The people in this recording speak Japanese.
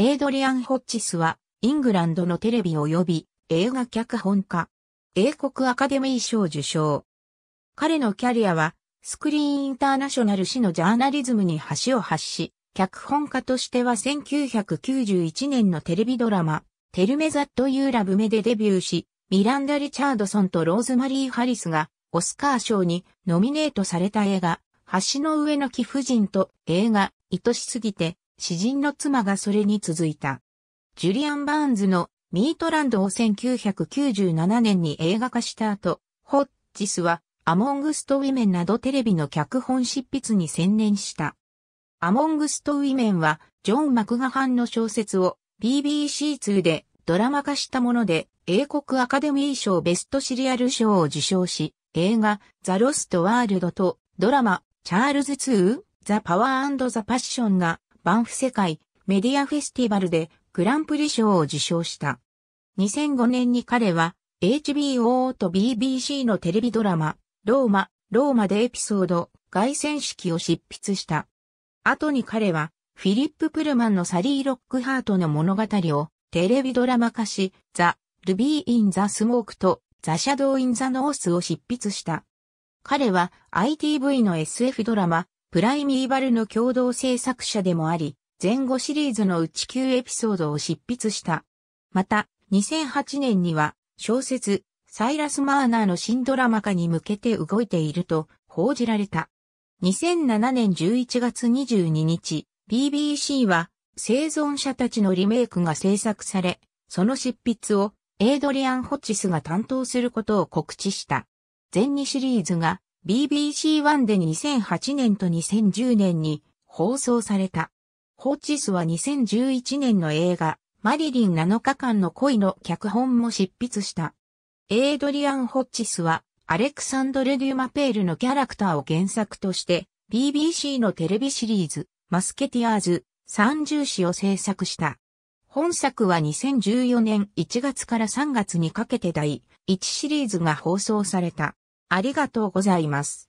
エイドリアン・ホッチスは、イングランドのテレビ及び映画脚本家。英国アカデミー賞受賞。彼のキャリアは、スクリーンインターナショナル誌のジャーナリズムに橋を発し、脚本家としては1991年のテレビドラマ、テルメザット・ユーラブメでデビューし、ミランダ・リチャードソンとローズマリー・ハリスが、オスカー賞にノミネートされた映画、橋の上の貴婦人と映画、愛しすぎて、詩人の妻がそれに続いた。ジュリアン・バーンズのミートランドを1997年に映画化した後、ホッジスはアモングスト・ウィメンなどテレビの脚本執筆に専念した。アモングスト・ウィメンはジョン・マクガハンの小説を BBC2 でドラマ化したもので英国アカデミー賞ベストシリアル賞を受賞し、映画ザ・ロスト・ワールドとドラマチャールズ2ザ・パワーザ・パッションがバンフ世界メディアフェスティバルでグランプリ賞を受賞した。2005年に彼は HBO と BBC のテレビドラマ、ローマ、ローマでエピソード、外旋式を執筆した。後に彼は、フィリップ・プルマンのサリー・ロックハートの物語をテレビドラマ化し、ザ・ルビー・イン・ザ・スモークとザ・シャドウ・イン・ザ・ノースを執筆した。彼は ITV の SF ドラマ、プライミーバルの共同制作者でもあり、前後シリーズのうち9エピソードを執筆した。また、2008年には、小説、サイラス・マーナーの新ドラマ化に向けて動いていると報じられた。2007年11月22日、BBC は生存者たちのリメイクが制作され、その執筆をエイドリアン・ホッチスが担当することを告知した。前2シリーズが BBC1 で2008年と2010年に放送された。ホーチスは2011年の映画、マリリン7日間の恋の脚本も執筆した。エイドリアン・ホッチスは、アレクサンドル・デュマペールのキャラクターを原作として、BBC のテレビシリーズ、マスケティアーズ、三重詩を制作した。本作は2014年1月から3月にかけて第1シリーズが放送された。ありがとうございます。